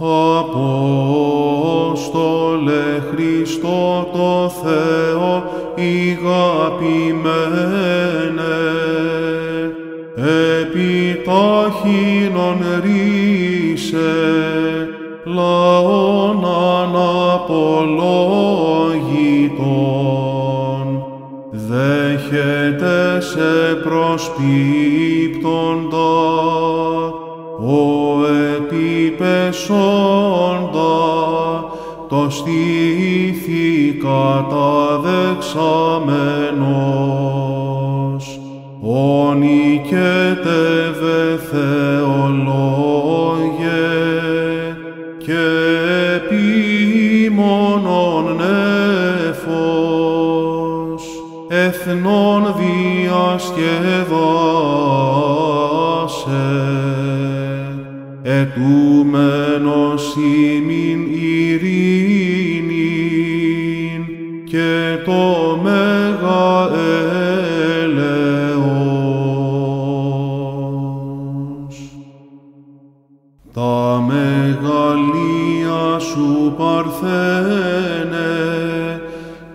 Απόστολε Χριστό το Θεό ηγαπημένε, επί ταχύνων ρίσε, λαών αναπολόγητων, δέχεται σε προσπίπτοντα, ο επίπεσος το στήθη καταδεξαμένος, Ονικέτευε θεολόγε, και επί μόνον νεφος, εθνών διασκεδάσε, ετούμενος ημί Τα μεγαλεία σου παρθένε,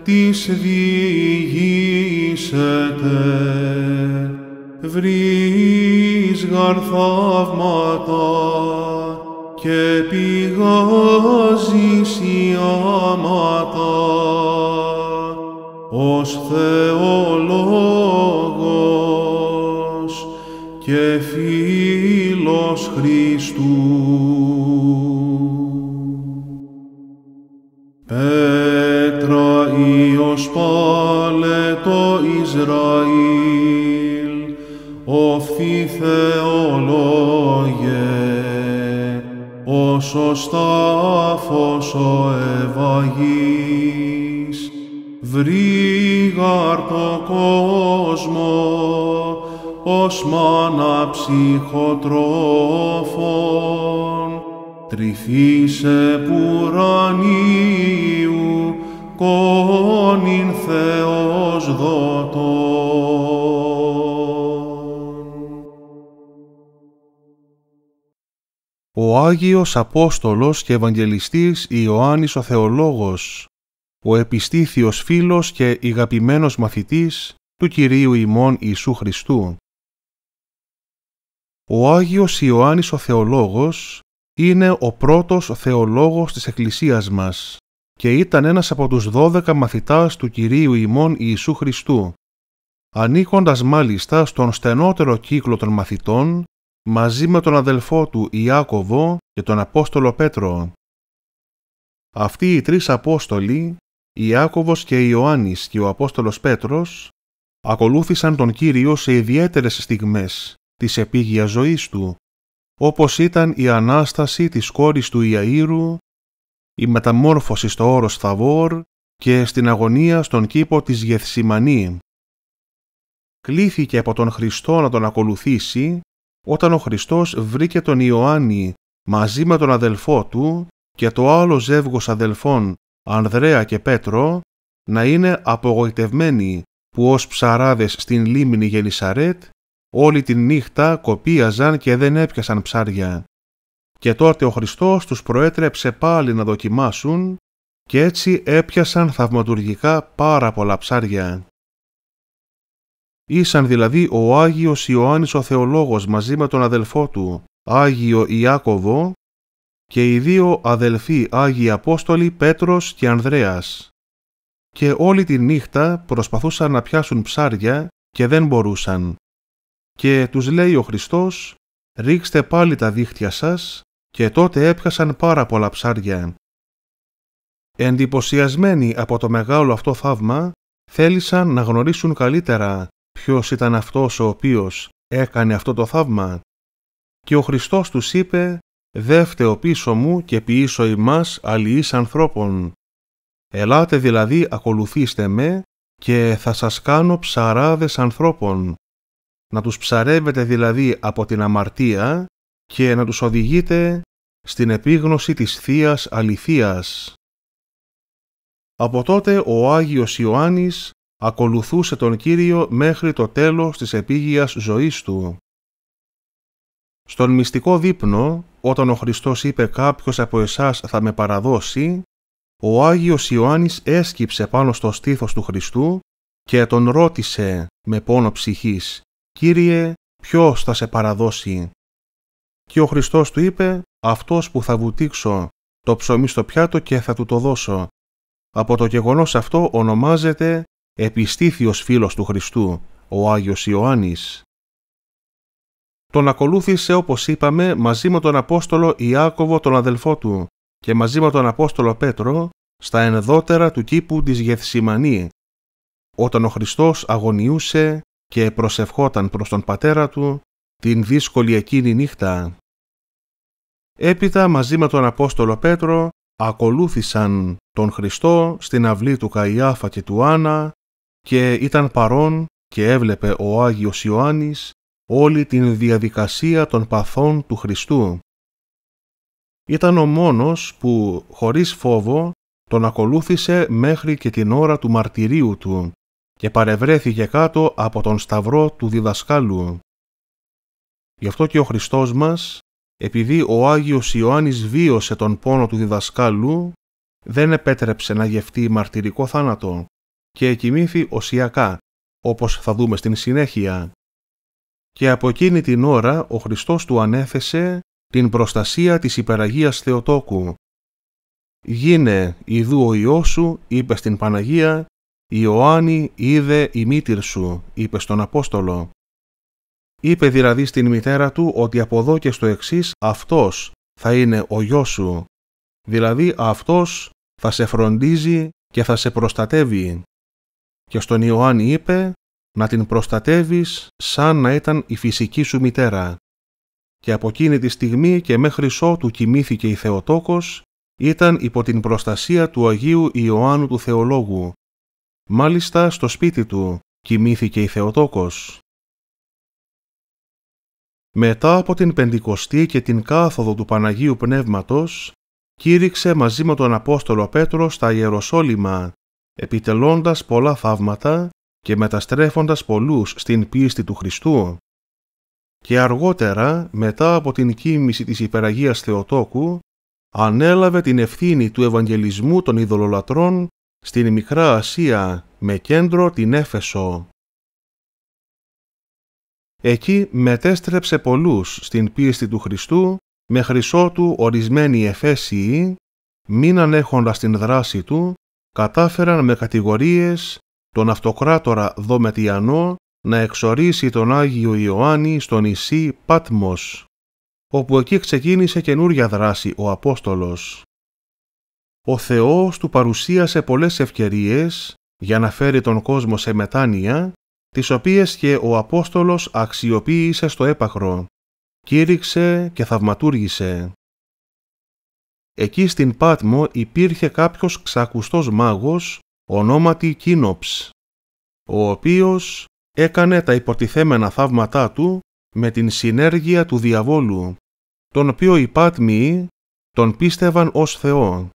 τις διηγήσετε. Βρεις γαρθαύματα και πηγάζεις ιάματα. Ως θεολόγος και φίλος φίλος Χριστού. Πέτρα Υιος πάλε το Ισραήλ, οφθή θεολόγε, ο σωστάφος ο Ευαγής, βρήγαρ το κόσμος, ως μάνα ψυχοτρόφων, τρυφήσε πουρανίου, κόνην Θεός δωτών. Ο Άγιος Απόστολος και Ευαγγελιστής Ιωάννης ο Θεολόγος, ο επιστήθιος φίλος και ηγαπημένος μαθητής του Κυρίου ημών Ιησού Χριστού, ο Άγιος Ιωάννης ο Θεολόγος είναι ο πρώτος θεολόγος της Εκκλησίας μας και ήταν ένας από τους δώδεκα μαθητάς του Κυρίου ημών Ιησού Χριστού. Ανήκοντας μάλιστα στον στενότερο κύκλο των μαθητών, μαζί με τον αδελφό του Ιάκωβο και τον Απόστολο Πέτρο. Αυτοί οι τρεις Απόστολοι, Ιάκωβος και Ιωάννης και ο Απόστολος Πέτρος, ακολούθησαν τον Κύριο σε ιδιαίτερες στιγμές της επίγειας ζωής του, όπως ήταν η Ανάσταση της κόρης του Ιαΐρου, η μεταμόρφωση στο όρος Θαβόρ και στην αγωνία στον κήπο της Γεθσιμανή. Κλήθηκε από τον Χριστό να τον ακολουθήσει όταν ο Χριστός βρήκε τον Ιωάννη μαζί με τον αδελφό του και το άλλο ζεύγος αδελφών Ανδρέα και Πέτρο να είναι απογοητευμένοι που ως ψαράδες στην λίμνη Γενισαρέτ Όλη τη νύχτα κοπίαζαν και δεν έπιασαν ψάρια. Και τότε ο Χριστός τους προέτρεψε πάλι να δοκιμάσουν και έτσι έπιασαν θαυματουργικά πάρα πολλά ψάρια. Ήσαν δηλαδή ο Άγιος Ιωάννης ο Θεολόγος μαζί με τον αδελφό του, Άγιο Ιάκωβο, και οι δύο αδελφοί Άγιοι Απόστολοι Πέτρος και Ανδρέας. Και όλη τη νύχτα προσπαθούσαν να πιάσουν ψάρια και δεν μπορούσαν. Και τους λέει ο Χριστός «Ρίξτε πάλι τα δίχτυα σας» και τότε έπιασαν πάρα πολλά ψάρια. Εντυπωσιασμένοι από το μεγάλο αυτό θαύμα, θέλησαν να γνωρίσουν καλύτερα ποιος ήταν αυτός ο οποίος έκανε αυτό το θαύμα. Και ο Χριστός τους είπε δεύτερο ο πίσω μου και ποιήσω ημάς αλλοιείς ανθρώπων. Ελάτε δηλαδή ακολουθήστε με και θα σας κάνω ψαράδες ανθρώπων» να τους ψαρεύετε δηλαδή από την αμαρτία και να τους οδηγείτε στην επίγνωση της θείας Αληθείας. Από τότε ο Άγιος Ιωάννης ακολουθούσε τον Κύριο μέχρι το τέλος της επίγειας ζωής του. Στον μυστικό δείπνο, όταν ο Χριστός είπε «Κάποιος από εσάς θα με παραδώσει», ο Άγιος Ιωάννης έσκυψε πάνω στο στήθος του Χριστού και τον ρώτησε με πόνο ψυχής «Κύριε, ποιος θα σε παραδώσει» και ο Χριστός του είπε «Αυτός που θα βουτήξω το ψωμί στο πιάτο και θα του το δώσω». Από το γεγονός αυτό ονομάζεται «Επιστήθιος φίλος του Χριστού», ο Άγιος Ιωάννης. Τον ακολούθησε όπως είπαμε μαζί με τον Απόστολο Ιάκωβο τον αδελφό του και μαζί με τον Απόστολο Πέτρο στα ενδότερα του κήπου της Γεθσιμανή. Όταν ο Χριστός αγωνιούσε και προσευχόταν προς τον πατέρα του την δύσκολη εκείνη νύχτα. Έπειτα μαζί με τον Απόστολο Πέτρο ακολούθησαν τον Χριστό στην αυλή του Καϊάφα και του Άννα και ήταν παρόν και έβλεπε ο Άγιος Ιωάννης όλη την διαδικασία των παθών του Χριστού. Ήταν ο μόνος που χωρίς φόβο τον ακολούθησε μέχρι και την ώρα του μαρτυρίου του και παρευρέθηκε κάτω από τον σταυρό του διδασκάλου. Γι' αυτό και ο Χριστός μας, επειδή ο Άγιος Ιωάννης βίωσε τον πόνο του διδασκάλου, δεν επέτρεψε να γευτεί μαρτυρικό θάνατο και εκοιμήθη οσιακά, όπως θα δούμε στην συνέχεια. Και από εκείνη την ώρα ο Χριστός του ανέθεσε την προστασία της υπεραγίας Θεοτόκου. «Γίνε, ιδού ο Υιός σου», είπε στην Παναγία, «Ιωάννη είδε η μήτυρ σου», είπε στον Απόστολο. Είπε δηλαδή στην μητέρα του ότι από εδώ και στο εξής αυτός θα είναι ο γιος σου. Δηλαδή αυτός θα σε φροντίζει και θα σε προστατεύει. Και στον Ιωάννη είπε να την προστατεύεις σαν να ήταν η φυσική σου μητέρα. Και από εκείνη τη στιγμή και μέχρι ότου κοιμήθηκε η Θεοτόκος, ήταν υπό την προστασία του Αγίου Ιωάννου του Θεολόγου, Μάλιστα στο σπίτι του κοιμήθηκε η Θεοτόκος. Μετά από την Πεντηκοστή και την κάθοδο του Παναγίου Πνεύματος, κήρυξε μαζί με τον Απόστολο Πέτρο στα Ιεροσόλυμα, επιτελώντας πολλά θαύματα και μεταστρέφοντας πολλούς στην πίστη του Χριστού. Και αργότερα, μετά από την κοίμηση της Υπεραγίας Θεοτόκου, ανέλαβε την ευθύνη του Ευαγγελισμού των Ιδωλολατρών στην Μικρά Ασία με κέντρο την Έφεσο. Εκεί μετέστρεψε πολλούς στην πίστη του Χριστού με χρυσό του ορισμένοι Εφέσιοι, μην ανέχοντας την δράση του, κατάφεραν με κατηγορίες τον αυτοκράτορα Δομετιανό να εξορίσει τον Άγιο Ιωάννη στο νησί Πάτμος, όπου εκεί ξεκίνησε καινούρια δράση ο Απόστολος ο Θεός του παρουσίασε πολλές ευκαιρίες για να φέρει τον κόσμο σε μετάνοια, τις οποίες και ο Απόστολος αξιοποίησε στο έπαχρο, κήρυξε και θαυματούργησε. Εκεί στην Πάτμο υπήρχε κάποιος ξακουστός μάγος, ονόματι Κίνοψ, ο οποίος έκανε τα υποτιθέμενα θαύματά του με την συνέργεια του διαβόλου, τον οποίο οι Πάτμοι τον πίστευαν ως Θεό.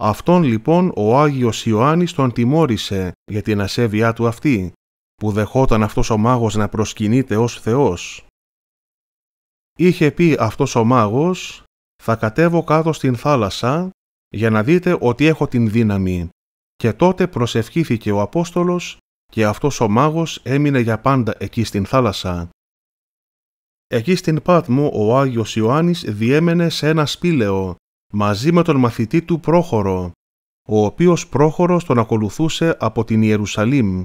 Αυτόν λοιπόν ο Άγιος Ιωάννης τον τιμώρησε για την ασέβειά του αυτή, που δεχόταν αυτός ο μάγος να προσκυνείται ως Θεός. Είχε πει αυτός ο μάγος «Θα κατέβω κάτω στην θάλασσα για να δείτε ότι έχω την δύναμη». Και τότε προσευχήθηκε ο Απόστολος και αυτός ο μάγος έμεινε για πάντα εκεί στην θάλασσα. Εκεί στην Πάτμο ο Άγιος Ιωάννης διέμενε σε ένα σπήλαιο μαζί με τον μαθητή του Πρόχωρο, ο οποίος Πρόχωρος τον ακολουθούσε από την Ιερουσαλήμ.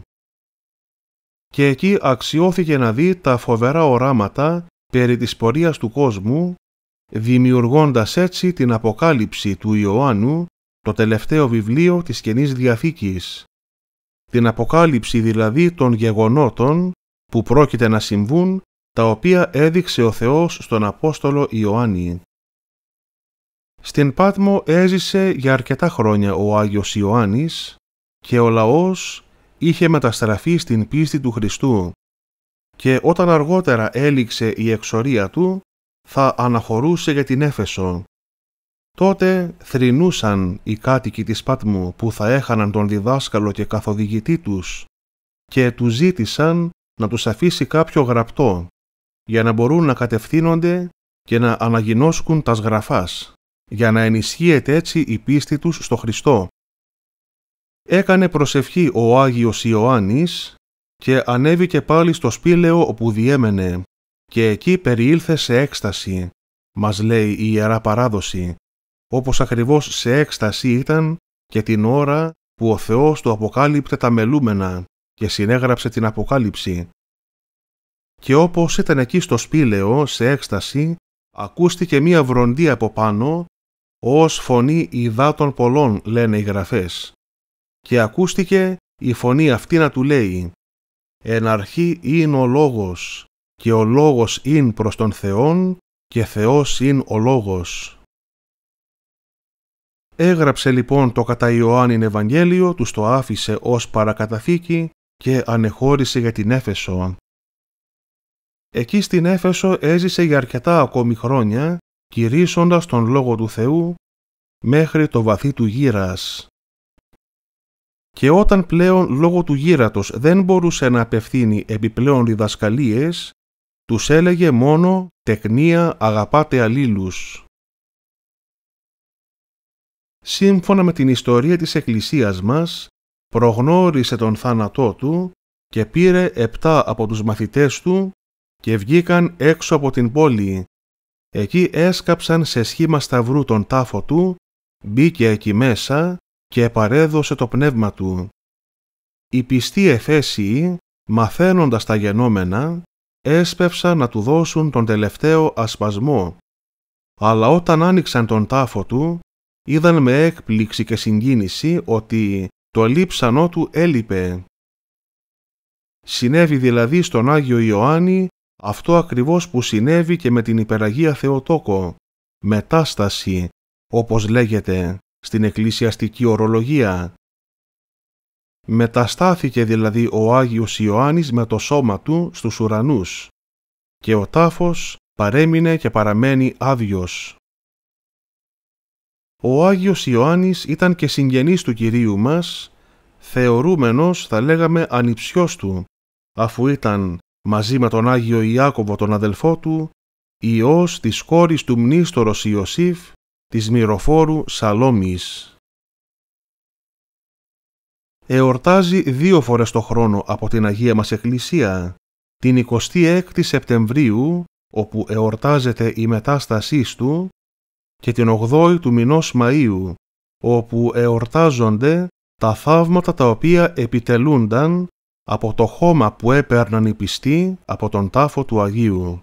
Και εκεί αξιώθηκε να δει τα φοβερά οράματα περί της πορείας του κόσμου, δημιουργώντας έτσι την Αποκάλυψη του Ιωάννου, το τελευταίο βιβλίο της Καινής Διαθήκης. Την Αποκάλυψη δηλαδή των γεγονότων που πρόκειται να συμβούν, τα οποία έδειξε ο Θεός στον Απόστολο Ιωάννη. Στην Πάτμο έζησε για αρκετά χρόνια ο Άγιος Ιωάννης και ο λαός είχε μεταστραφεί στην πίστη του Χριστού και όταν αργότερα έληξε η εξορία του θα αναχωρούσε για την Έφεσο. Τότε θρηνούσαν οι κάτοικοι της Πάτμου που θα έχαναν τον διδάσκαλο και καθοδηγητή τους και τους ζήτησαν να τους αφήσει κάποιο γραπτό για να μπορούν να κατευθύνονται και να αναγινώσκουν τα σγραφάς για να ενισχύεται έτσι η πίστη τους στο Χριστό. Έκανε προσευχή ο Άγιος Ιωάννης και ανέβηκε πάλι στο σπήλαιο όπου διέμενε και εκεί περιήλθε σε έκσταση, μας λέει η Ιερά Παράδοση, όπως ακριβώς σε έκσταση ήταν και την ώρα που ο Θεός του αποκάλυπτε τα μελούμενα και συνέγραψε την Αποκάλυψη. Και όπως ήταν εκεί στο σπήλαιο, σε έκσταση, ακούστηκε μία βροντή από πάνω ως φωνή υδάτων πολλών λένε οι γραφές. Και ακούστηκε η φωνή αυτή να του λέει «Εν αρχή είναι ο λόγος και ο λόγος είναι προς τον Θεόν και Θεός είναι ο λόγος». Έγραψε λοιπόν το κατά Ιωάννην Ευαγγέλιο, τους το άφησε ως παρακαταθήκη και ανεχώρησε για την Έφεσο. Εκεί στην Έφεσο έζησε για αρκετά ακόμη χρόνια κηρύσσοντας τον Λόγο του Θεού μέχρι το βαθύ του γύρας. Και όταν πλέον λόγω του γύρατος δεν μπορούσε να απευθύνει επιπλέον διδασκαλίες, τους έλεγε μόνο «τεκνία αγαπάτε αλλήλους». Σύμφωνα με την ιστορία της Εκκλησίας μας, προγνώρισε τον θάνατό του και πήρε επτά από τους μαθητές του και βγήκαν έξω από την πόλη Εκεί έσκαψαν σε σχήμα σταυρού τον τάφο του, μπήκε εκεί μέσα και παρέδωσε το πνεύμα του. Οι πιστοί Εφέσιοι, μαθαίνοντας τα γενόμενα, έσπευσαν να του δώσουν τον τελευταίο ασπασμό. Αλλά όταν άνοιξαν τον τάφο του, είδαν με έκπληξη και συγκίνηση ότι το λείψανό του έλειπε. Συνέβη δηλαδή στον Άγιο Ιωάννη αυτό ακριβώς που συνέβη και με την υπεραγία Θεοτόκο, μετάσταση, όπως λέγεται στην εκκλησιαστική ορολογία. Μεταστάθηκε δηλαδή ο Άγιος Ιωάννης με το σώμα του στους ουρανούς και ο τάφος παρέμεινε και παραμένει άδειος. Ο Άγιος Ιωάννης ήταν και συγγενής του Κυρίου μας, θεωρούμενος θα λέγαμε ανιψιός του, αφού ήταν μαζί με τον Άγιο Ιάκωβο τον αδελφό του, ιός της κόρης του μνήστορος Ιωσήφ, της μυροφόρου Σαλόμης. Εορτάζει δύο φορές το χρόνο από την Αγία μας Εκκλησία, την 26η Σεπτεμβρίου, όπου εορτάζεται η μετάστασή του, και την 8η του μηνός Μαΐου, όπου εορτάζονται τα θαύματα τα οποία επιτελούνταν από το χώμα που έπαιρναν οι πιστοί από τον τάφο του Αγίου.